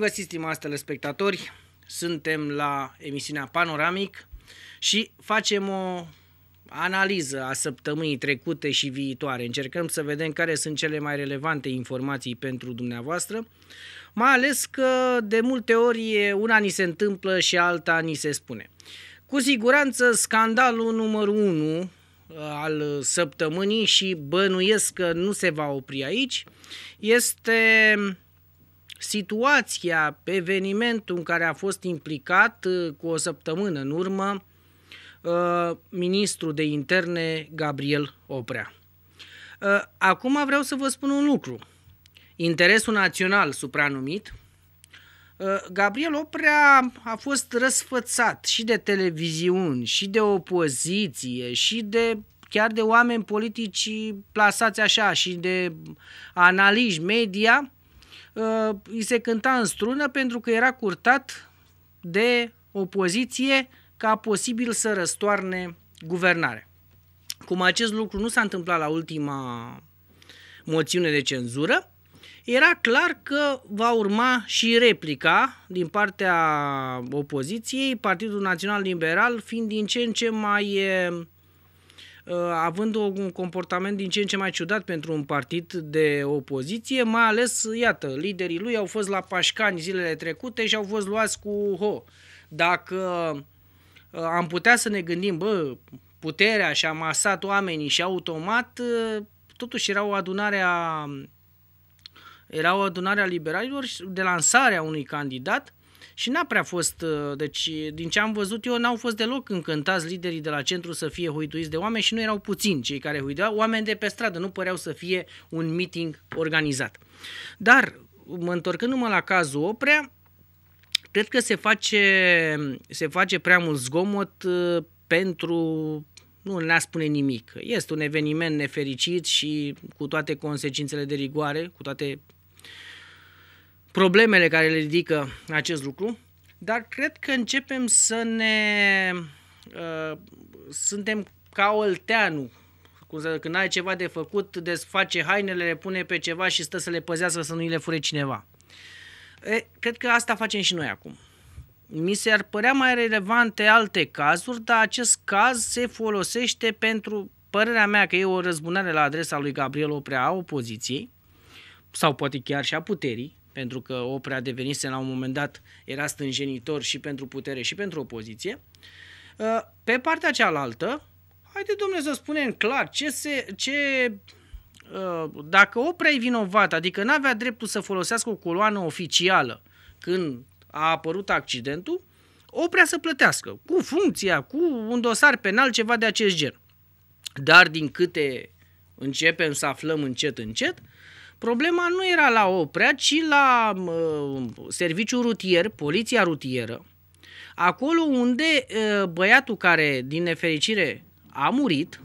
Bun găsit, stimați telespectatori! Suntem la emisiunea Panoramic și facem o analiză a săptămânii trecute și viitoare. Încercăm să vedem care sunt cele mai relevante informații pentru dumneavoastră, mai ales că de multe ori una ni se întâmplă și alta ni se spune. Cu siguranță, scandalul numărul 1 uh, al săptămânii și bănuiesc că nu se va opri aici, este situația, evenimentul în care a fost implicat uh, cu o săptămână în urmă uh, ministrul de interne Gabriel Oprea. Uh, acum vreau să vă spun un lucru. Interesul național supranumit, Gabriel Oprea a fost răsfățat și de televiziuni, și de opoziție, și de chiar de oameni politici plasați așa și de analiști media uh, îi se cânta în strună pentru că era curtat de opoziție ca posibil să răstoarne guvernarea. Cum acest lucru nu s-a întâmplat la ultima moțiune de cenzură, era clar că va urma și replica din partea opoziției, Partidul Național Liberal fiind din ce în ce mai uh, Uh, având un comportament din ce în ce mai ciudat pentru un partid de opoziție, mai ales, iată, liderii lui au fost la Pașcani zilele trecute și au fost luați cu ho. Dacă uh, am putea să ne gândim, bă, puterea și-a masat oamenii și automat, uh, totuși era o adunare a era o adunare a liberalilor de lansarea unui candidat și n-a prea fost, uh, deci din ce am văzut eu, n-au fost deloc încântați liderii de la centru să fie huituiți de oameni și nu erau puțini cei care huiduiau, oameni de pe stradă, nu păreau să fie un meeting organizat. Dar, mă întorcându-mă la cazul Oprea, cred că se face, se face prea mult zgomot uh, pentru nu ne spune nimic. Este un eveniment nefericit și cu toate consecințele de rigoare, cu toate problemele care le ridică acest lucru, dar cred că începem să ne... Uh, suntem ca olteanu. cum să, când ai ceva de făcut, desface hainele, le pune pe ceva și stă să le păzească să nu îi le fure cineva. E, cred că asta facem și noi acum. Mi se-ar părea mai relevante alte cazuri, dar acest caz se folosește pentru părerea mea că e o răzbunare la adresa lui Gabriel Oprea a opoziției, sau poate chiar și a puterii, pentru că Oprea devenise la un moment dat, era stânjenitor și pentru putere și pentru opoziție. Uh, pe partea cealaltă, haide domnule să spunem clar ce se, ce, uh, dacă Oprea e vinovat, adică n-avea dreptul să folosească o coloană oficială când a apărut accidentul, Oprea să plătească cu funcția, cu un dosar penal, ceva de acest gen. Dar din câte începem să aflăm încet, încet, uh, Problema nu era la Oprea, ci la uh, serviciu rutier, poliția rutieră, acolo unde uh, băiatul care, din nefericire, a murit,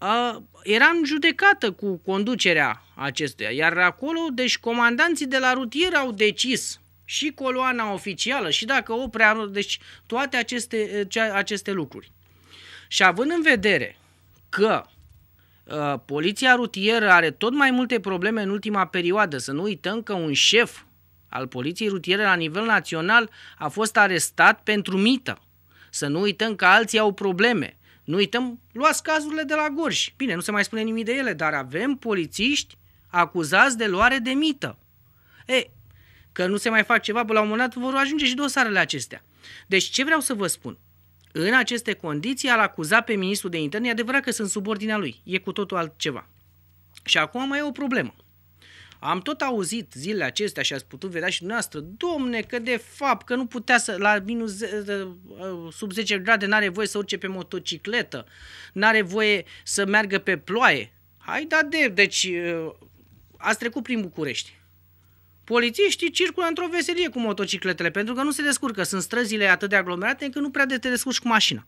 uh, era în judecată cu conducerea acestuia. Iar acolo, deci, comandanții de la rutier au decis și coloana oficială și dacă Oprea, deci toate aceste, ă, aceste lucruri. Și având în vedere că Uh, poliția rutieră are tot mai multe probleme în ultima perioadă. Să nu uităm că un șef al Poliției rutiere la nivel național a fost arestat pentru mită. Să nu uităm că alții au probleme. Nu uităm, luați cazurile de la Gorj. Bine, nu se mai spune nimic de ele, dar avem polițiști acuzați de luare de mită. E, că nu se mai fac ceva, până la un moment dat vor ajunge și dosarele acestea. Deci ce vreau să vă spun? În aceste condiții, al acuza pe ministrul de interne, e adevărat că sunt subordinea lui, e cu totul altceva. Și acum mai e o problemă. Am tot auzit zilele acestea și ați putut vedea și dumneavoastră, domne, că de fapt, că nu putea să, la minus, uh, sub 10 grade, n-are voie să urce pe motocicletă, n-are voie să meargă pe ploaie. Hai, da, de, deci uh, ați trecut prin București. Polițiștii circulă într-o veselie cu motocicletele, pentru că nu se descurcă. Sunt străzile atât de aglomerate încât nu prea de te descurci cu mașina.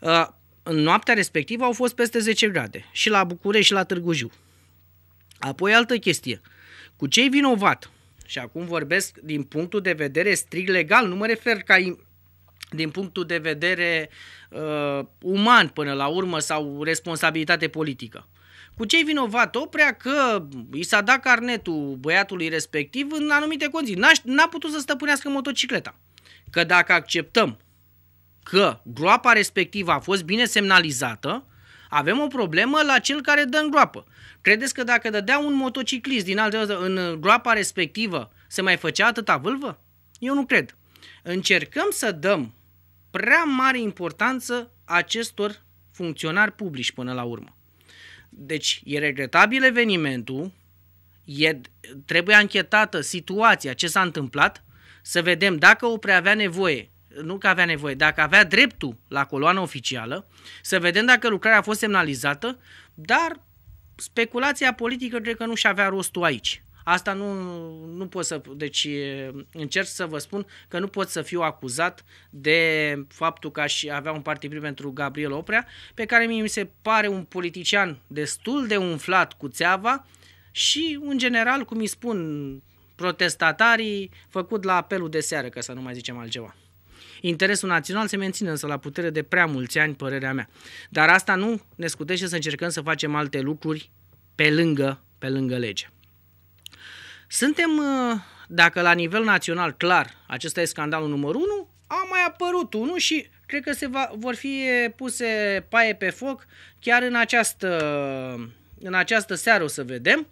Uh, în noaptea respectivă au fost peste 10 grade, și la București și la Târgu Jiu. Apoi altă chestie. Cu cei vinovat, și acum vorbesc din punctul de vedere strict legal, nu mă refer ca din punctul de vedere uh, uman până la urmă sau responsabilitate politică. Cu ce-i vinovat Oprea că i s-a dat carnetul băiatului respectiv în anumite condiții? N-a, n-a putut să stăpânească motocicleta. Că dacă acceptăm că groapa respectivă a fost bine semnalizată, avem o problemă la cel care dă în groapă. Credeți că dacă dădea un motociclist din altă în groapa respectivă, se mai făcea atâta vâlvă? Eu nu cred. Încercăm să dăm prea mare importanță acestor funcționari publici până la urmă. Deci e regretabil evenimentul, e, trebuie anchetată situația, ce s-a întâmplat, să vedem dacă o prea avea nevoie, nu că avea nevoie, dacă avea dreptul la coloană oficială, să vedem dacă lucrarea a fost semnalizată, dar speculația politică cred că nu și avea rostul aici. Asta nu, nu pot să... Deci încerc să vă spun că nu pot să fiu acuzat de faptul că aș avea un partid pentru Gabriel Oprea, pe care mi se pare un politician destul de umflat cu țeava și, în general, cum îi spun protestatarii, făcut la apelul de seară, ca să nu mai zicem altceva. Interesul național se menține însă la putere de prea mulți ani, părerea mea. Dar asta nu ne scutește să încercăm să facem alte lucruri pe lângă, pe lângă lege. Suntem, uh, dacă la nivel național, clar, acesta e scandalul numărul 1, a mai apărut unul și cred că se va, vor fi puse paie pe foc chiar în această, în această seară o să vedem.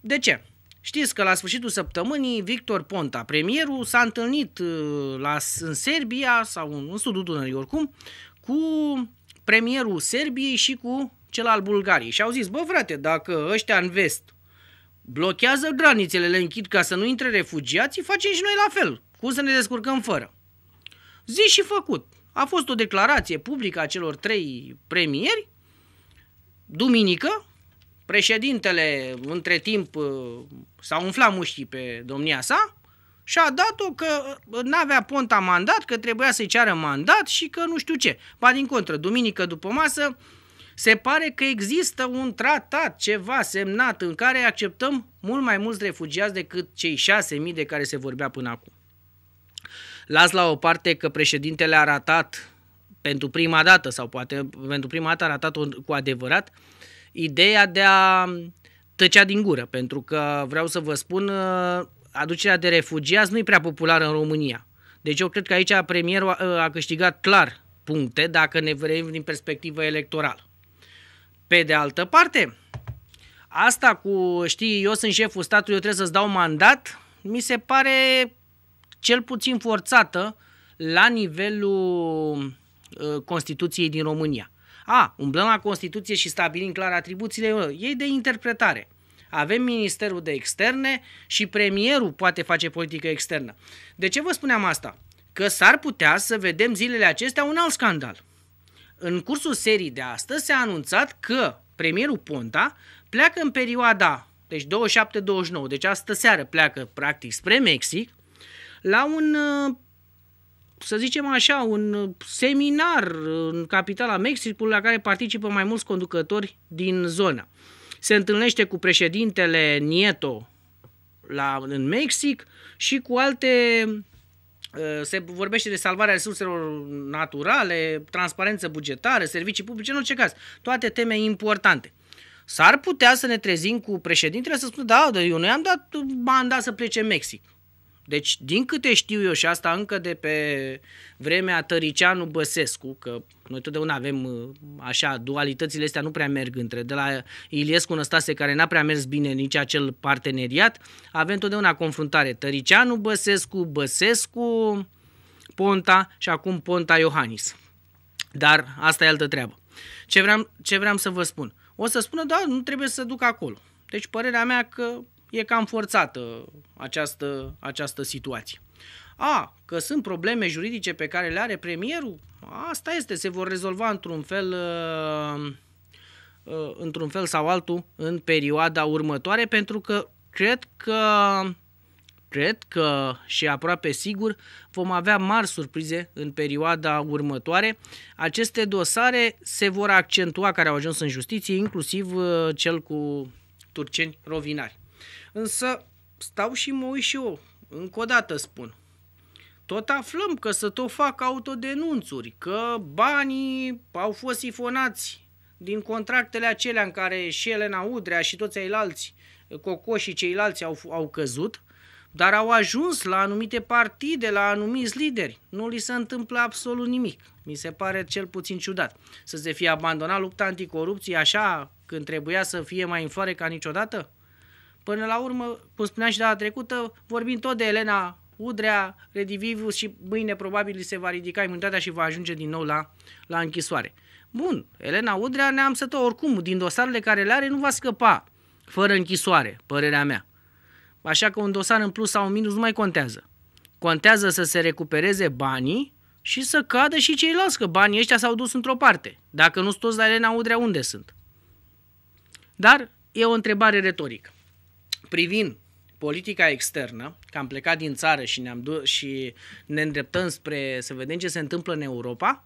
De ce? Știți că la sfârșitul săptămânii Victor Ponta, premierul, s-a întâlnit uh, la, în Serbia sau în sudul Dunării oricum cu premierul Serbiei și cu cel al Bulgariei și au zis, bă frate, dacă ăștia în vest blochează granițele, le închid ca să nu intre refugiații, facem și noi la fel. Cum să ne descurcăm fără? Zi și făcut. A fost o declarație publică a celor trei premieri. Duminică, președintele între timp uh, s-a umflat mușchii pe domnia sa și a dat-o că uh, n-avea Ponta mandat, că trebuia să-i ceară mandat și că nu știu ce. Ba din contră, duminică după masă, se pare că există un tratat, ceva semnat în care acceptăm mult mai mulți refugiați decât cei mii de care se vorbea până acum. Las la o parte că președintele a ratat pentru prima dată sau poate pentru prima dată a ratat cu adevărat ideea de a tăcea din gură, pentru că vreau să vă spun, uh, aducerea de refugiați nu e prea populară în România. Deci eu cred că aici premierul a, uh, a câștigat clar puncte dacă ne vrem din perspectivă electorală. Pe de altă parte, asta cu, știi, eu sunt șeful statului, eu trebuie să-ți dau mandat, mi se pare cel puțin forțată la nivelul uh, Constituției din România. A, umblăm la Constituție și stabilim clar atribuțiile ei de interpretare. Avem Ministerul de Externe și premierul poate face politică externă. De ce vă spuneam asta? Că s-ar putea să vedem zilele acestea un alt scandal. În cursul serii de astăzi s-a anunțat că premierul Ponta pleacă în perioada, deci 27-29, deci astă seară pleacă practic spre Mexic, la un, să zicem așa, un seminar în capitala Mexicului la care participă mai mulți conducători din zonă. Se întâlnește cu președintele Nieto la, în Mexic și cu alte Uh, se vorbește de salvarea resurselor naturale, transparență bugetară, servicii publice, în orice caz. Toate teme importante. S-ar putea să ne trezim cu președintele să spună, da, eu i am dat mandat să plece în Mexic. Deci, din câte știu eu și asta încă de pe vremea Tăricianu-Băsescu, că noi totdeauna avem uh, așa, dualitățile astea nu prea merg între, de la Iliescu Năstase, care n-a prea mers bine nici acel parteneriat, avem totdeauna confruntare Tăricianu-Băsescu, Băsescu, Ponta și acum Ponta Iohannis. Dar asta e altă treabă. Ce vreau, ce vreau să vă spun? O să spună, da, nu trebuie să duc acolo. Deci părerea mea că e cam forțată această, această situație. A, că sunt probleme juridice pe care le are premierul, asta este, se vor rezolva într-un fel uh, uh, într-un fel sau altul în perioada următoare, pentru că cred că cred că și aproape sigur vom avea mari surprize în perioada următoare. Aceste dosare se vor accentua care au ajuns în justiție, inclusiv uh, cel cu turceni rovinari. Însă stau și mă uit și eu, încă o dată spun. Tot aflăm că să tot fac autodenunțuri, că banii au fost sifonați din contractele acelea în care și Elena Udrea și toți ceilalți, Coco și ceilalți au, au căzut, dar au ajuns la anumite partide, la anumiți lideri. Nu li se întâmplă absolut nimic. Mi se pare cel puțin ciudat să se fie abandonat lupta anticorupție așa când trebuia să fie mai în floare ca niciodată? Până la urmă, cum spuneam și data trecută, vorbim tot de Elena Udrea, Redivivus și mâine probabil se va ridica imunitatea și va ajunge din nou la, la închisoare. Bun, Elena Udrea ne-am sătă oricum, din dosarele care le are nu va scăpa fără închisoare, părerea mea. Așa că un dosar în plus sau în minus nu mai contează. Contează să se recupereze banii și să cadă și ceilalți, că banii ăștia s-au dus într-o parte. Dacă nu sunt toți la Elena Udrea, unde sunt? Dar e o întrebare retorică privind politica externă, că am plecat din țară și, ne-am du- și ne îndreptăm spre să vedem ce se întâmplă în Europa,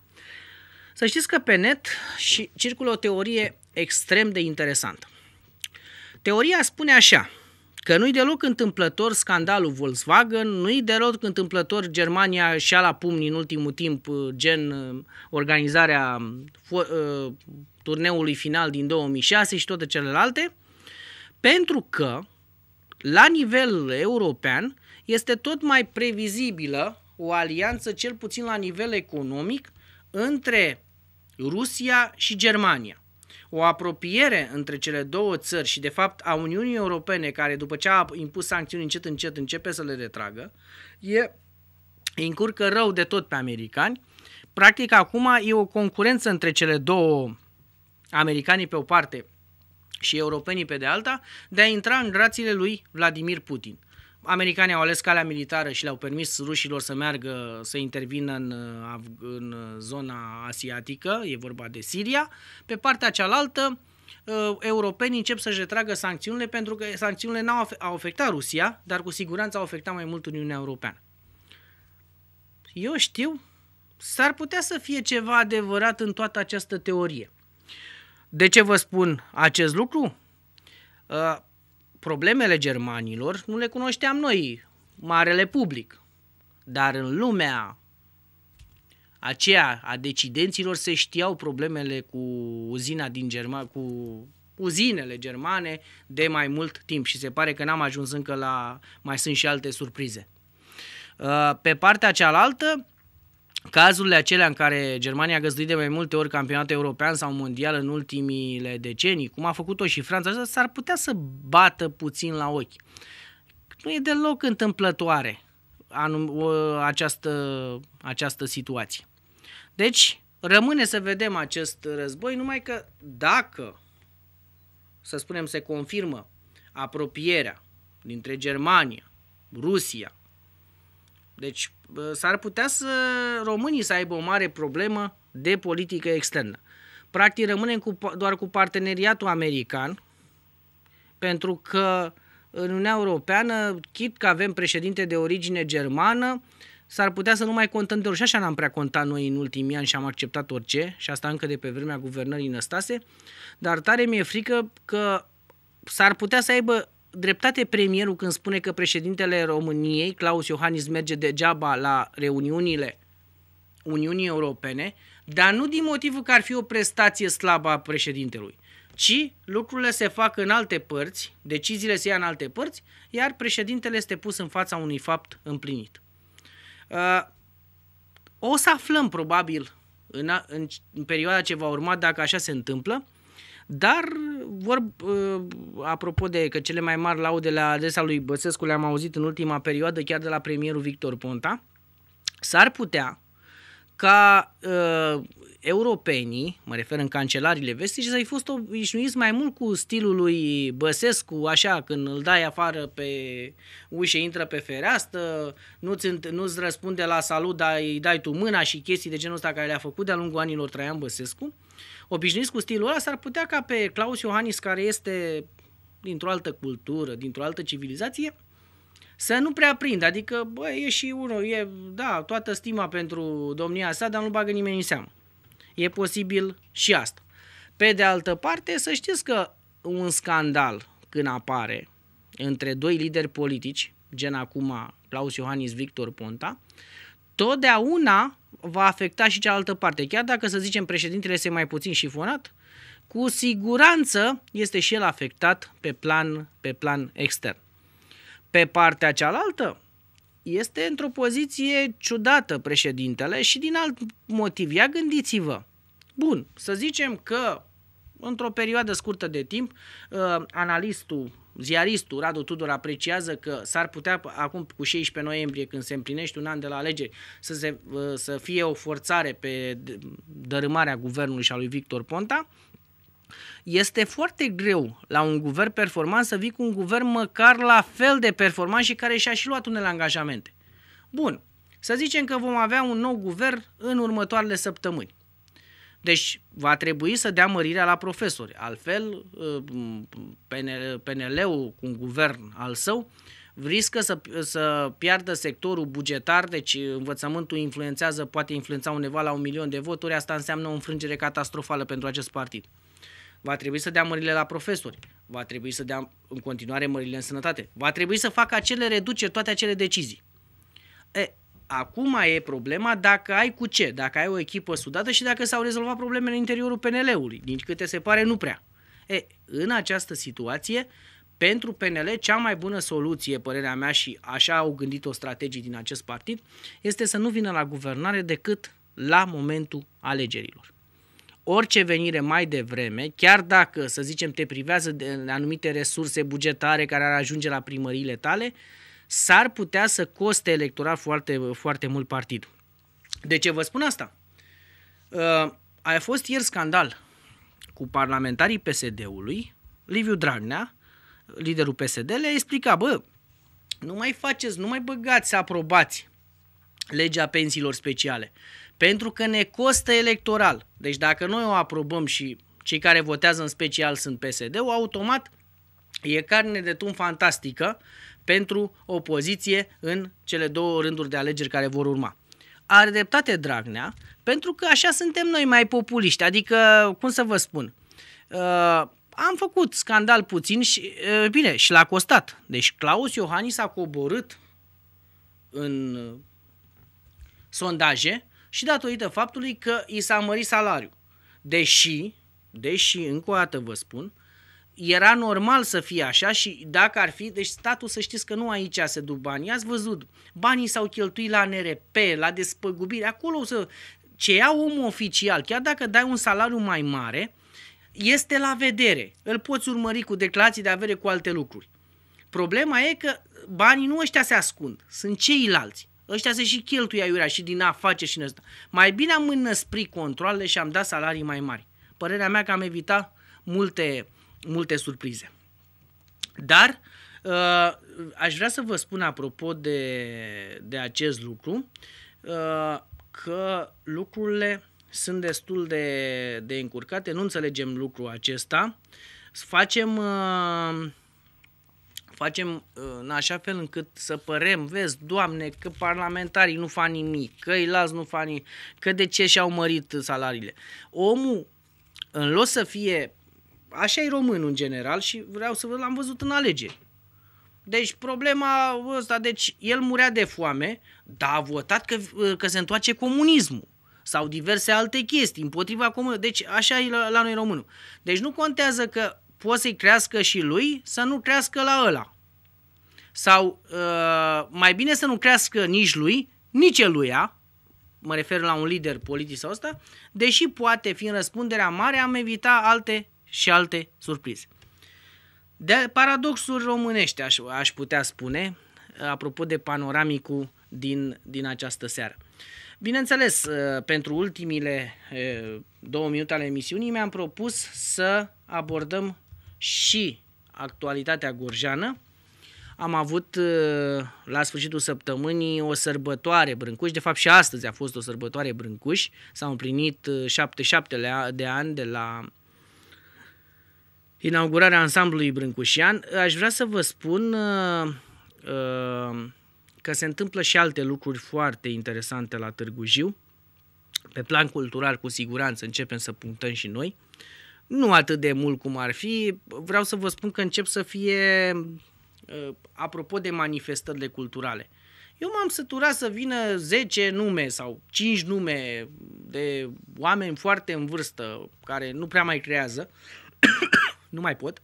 să știți că pe net și circulă o teorie extrem de interesantă. Teoria spune așa, că nu-i deloc întâmplător scandalul Volkswagen, nu-i deloc întâmplător Germania și-a la pumni în ultimul timp, gen uh, organizarea uh, turneului final din 2006 și toate celelalte, pentru că la nivel european este tot mai previzibilă o alianță, cel puțin la nivel economic, între Rusia și Germania. O apropiere între cele două țări și, de fapt, a Uniunii Europene, care după ce a impus sancțiuni încet, încet începe să le retragă, e încurcă rău de tot pe americani. Practic, acum e o concurență între cele două americanii pe o parte și europenii pe de alta, de a intra în grațiile lui Vladimir Putin. Americanii au ales calea militară și le-au permis rușilor să meargă, să intervină în, uh, în uh, zona asiatică, e vorba de Siria. Pe partea cealaltă, uh, europenii încep să-și retragă sancțiunile pentru că sancțiunile n-au afectat Rusia, dar cu siguranță au afectat mai mult Uniunea Europeană. Eu știu, s-ar putea să fie ceva adevărat în toată această teorie. De ce vă spun acest lucru? Uh, problemele germanilor nu le cunoșteam noi, marele public, dar în lumea aceea a decidenților se știau problemele cu uzina din Germania, cu uzinele germane de mai mult timp și se pare că n-am ajuns încă la mai sunt și alte surprize. Uh, pe partea cealaltă, Cazurile acelea în care Germania a găzduit de mai multe ori campionat european sau mondial în ultimile decenii, cum a făcut-o și Franța, s-ar putea să bată puțin la ochi. Nu e deloc întâmplătoare anum, această, această situație. Deci, rămâne să vedem acest război, numai că dacă, să spunem, se confirmă apropierea dintre Germania, Rusia deci s-ar putea să românii să aibă o mare problemă de politică externă. Practic rămânem cu, doar cu parteneriatul american, pentru că în Uniunea Europeană, chit că avem președinte de origine germană, s-ar putea să nu mai contăm de ori. Și așa n-am prea contat noi în ultimii ani și am acceptat orice, și asta încă de pe vremea guvernării Năstase, dar tare mi-e frică că s-ar putea să aibă dreptate premierul când spune că președintele României, Claus Iohannis, merge degeaba la reuniunile Uniunii Europene, dar nu din motivul că ar fi o prestație slabă a președintelui, ci lucrurile se fac în alte părți, deciziile se ia în alte părți, iar președintele este pus în fața unui fapt împlinit. Uh, o să aflăm probabil în, în, în perioada ce va urma dacă așa se întâmplă, dar, vor, ă, apropo de că cele mai mari laude la adresa lui Băsescu le-am auzit în ultima perioadă, chiar de la premierul Victor Ponta, s-ar putea ca ă, europenii, mă refer în cancelariile vestice, s i fost obișnuiți mai mult cu stilul lui Băsescu, așa, când îl dai afară pe ușă, intră pe fereastră, nu-ți, nu-ți răspunde la salut, dar îi dai tu mâna și chestii de genul ăsta care le-a făcut de-a lungul anilor Traian Băsescu. Obișnuiți cu stilul ăla, s-ar putea ca pe Claus Iohannis, care este dintr-o altă cultură, dintr-o altă civilizație, să nu prea prind. Adică, bă, e și unul, e, da, toată stima pentru domnia sa, dar nu bagă nimeni în seamă. E posibil și asta. Pe de altă parte, să știți că un scandal când apare între doi lideri politici, gen acum Claus Iohannis, Victor Ponta, totdeauna va afecta și cealaltă parte. Chiar dacă, să zicem, președintele este mai puțin șifonat, cu siguranță este și el afectat pe plan, pe plan extern. Pe partea cealaltă, este într-o poziție ciudată președintele și din alt motiv. Ia gândiți-vă, Bun, să zicem că într-o perioadă scurtă de timp, uh, analistul, ziaristul Radu Tudor apreciază că s-ar putea acum cu 16 noiembrie, când se împlinește un an de la alegeri, să, se, uh, să fie o forțare pe dărâmarea guvernului și a lui Victor Ponta, este foarte greu la un guvern performant să vii cu un guvern măcar la fel de performant și care și-a și luat unele angajamente. Bun, să zicem că vom avea un nou guvern în următoarele săptămâni. Deci va trebui să dea mărirea la profesori. Altfel, ă, PNL-ul cu un guvern al său riscă să, să piardă sectorul bugetar, deci învățământul influențează, poate influența undeva la un milion de voturi, asta înseamnă o înfrângere catastrofală pentru acest partid. Va trebui să dea mările la profesori, va trebui să dea în continuare mările în sănătate, va trebui să facă acele reduceri, toate acele decizii. E, Acum e problema dacă ai cu ce, dacă ai o echipă sudată și dacă s-au rezolvat problemele în interiorul PNL-ului. Din câte se pare, nu prea. E, în această situație, pentru PNL, cea mai bună soluție, părerea mea, și așa au gândit-o strategii din acest partid, este să nu vină la guvernare decât la momentul alegerilor. Orice venire mai devreme, chiar dacă, să zicem, te privează de anumite resurse bugetare care ar ajunge la primăriile tale, s-ar putea să coste electoral foarte, foarte mult partidul. De ce vă spun asta? Uh, a fost ieri scandal cu parlamentarii PSD-ului, Liviu Dragnea, liderul PSD, le-a explicat, bă, nu mai faceți, nu mai băgați să aprobați legea pensiilor speciale, pentru că ne costă electoral. Deci dacă noi o aprobăm și cei care votează în special sunt PSD-ul, automat e carne de tun fantastică pentru o poziție în cele două rânduri de alegeri care vor urma. Are dreptate Dragnea, pentru că așa suntem noi mai populiști, adică, cum să vă spun, uh, am făcut scandal puțin și, uh, bine, și l-a costat. Deci Claus Iohannis a coborât în uh, sondaje și datorită faptului că i s-a mărit salariul. Deși, deși, încă o dată vă spun, era normal să fie așa și dacă ar fi, deci statul să știți că nu aici se duc banii. Ați văzut, banii s-au cheltuit la NRP, la despăgubire, acolo să... Ce ia omul oficial, chiar dacă dai un salariu mai mare, este la vedere. Îl poți urmări cu declarații de avere cu alte lucruri. Problema e că banii nu ăștia se ascund, sunt ceilalți. Ăștia se și cheltuie aiurea și din face și în Mai bine am înăsprit controlele și am dat salarii mai mari. Părerea mea că am evitat multe uh, multe surprize. Dar uh, aș vrea să vă spun apropo de, de acest lucru uh, că lucrurile sunt destul de, de încurcate, nu înțelegem lucrul acesta. Facem, uh, facem în așa fel încât să părem, vezi, Doamne, că parlamentarii nu fac nimic, că îi las nu fac nimic, că de ce și-au mărit salariile. Omul, în loc să fie așa e român în general și vreau să vă l-am văzut în alegeri. Deci problema ăsta, deci el murea de foame, dar a votat că, că se întoarce comunismul sau diverse alte chestii împotriva comunismului. Deci așa e la, la noi românul. Deci nu contează că poți să-i crească și lui, să nu crească la ăla. Sau uh, mai bine să nu crească nici lui, nici eluia, mă refer la un lider politic sau ăsta, deși poate fi în răspunderea mare, am evita alte și alte surprize. De paradoxul românește, aș, aș putea spune, apropo de panoramicul din, din această seară. Bineînțeles, uh, pentru ultimile uh, două minute ale emisiunii mi-am propus să abordăm și actualitatea gorjeană. Am avut uh, la sfârșitul săptămânii o sărbătoare Brâncuș, de fapt și astăzi a fost o sărbătoare Brâncuș, s-au împlinit 77 de ani de la inaugurarea ansamblului Brâncușian, aș vrea să vă spun uh, uh, că se întâmplă și alte lucruri foarte interesante la Târgu Jiu. Pe plan cultural, cu siguranță, începem să punctăm și noi. Nu atât de mult cum ar fi. Vreau să vă spun că încep să fie, uh, apropo de manifestările culturale, eu m-am săturat să vină 10 nume sau 5 nume de oameni foarte în vârstă care nu prea mai creează nu mai pot,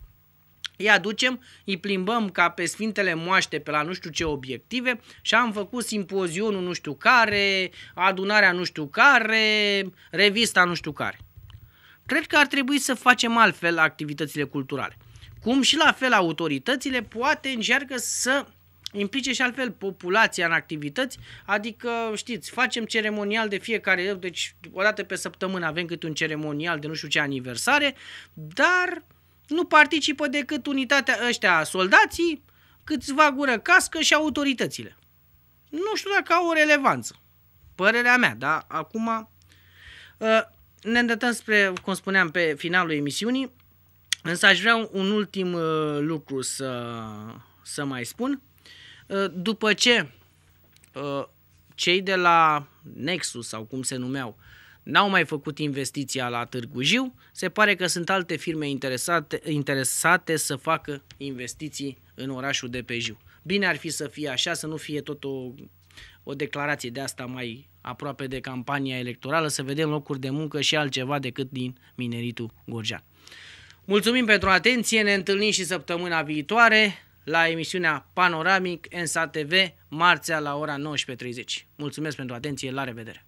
îi aducem, îi plimbăm ca pe Sfintele Moaște pe la nu știu ce obiective și am făcut simpozionul nu știu care, adunarea nu știu care, revista nu știu care. Cred că ar trebui să facem altfel activitățile culturale. Cum și la fel autoritățile poate încearcă să implice și altfel populația în activități, adică, știți, facem ceremonial de fiecare, deci odată pe săptămână avem câte un ceremonial de nu știu ce aniversare, dar nu participă decât unitatea ăștia soldații, câțiva gură cască și autoritățile. Nu știu dacă au o relevanță. Părerea mea, da, acum ă, ne îndătăm spre, cum spuneam, pe finalul emisiunii, însă aș vrea un ultim ă, lucru să, să mai spun. Ă, după ce cei de la Nexus, sau cum se numeau, N-au mai făcut investiția la Târgu Jiu, se pare că sunt alte firme interesate, interesate să facă investiții în orașul de pe Jiu. Bine ar fi să fie așa, să nu fie tot o, o declarație de asta mai aproape de campania electorală, să vedem locuri de muncă și altceva decât din mineritul gorjan. Mulțumim pentru atenție, ne întâlnim și săptămâna viitoare la emisiunea Panoramic NSA TV, marțea la ora 19.30. Mulțumesc pentru atenție, la revedere!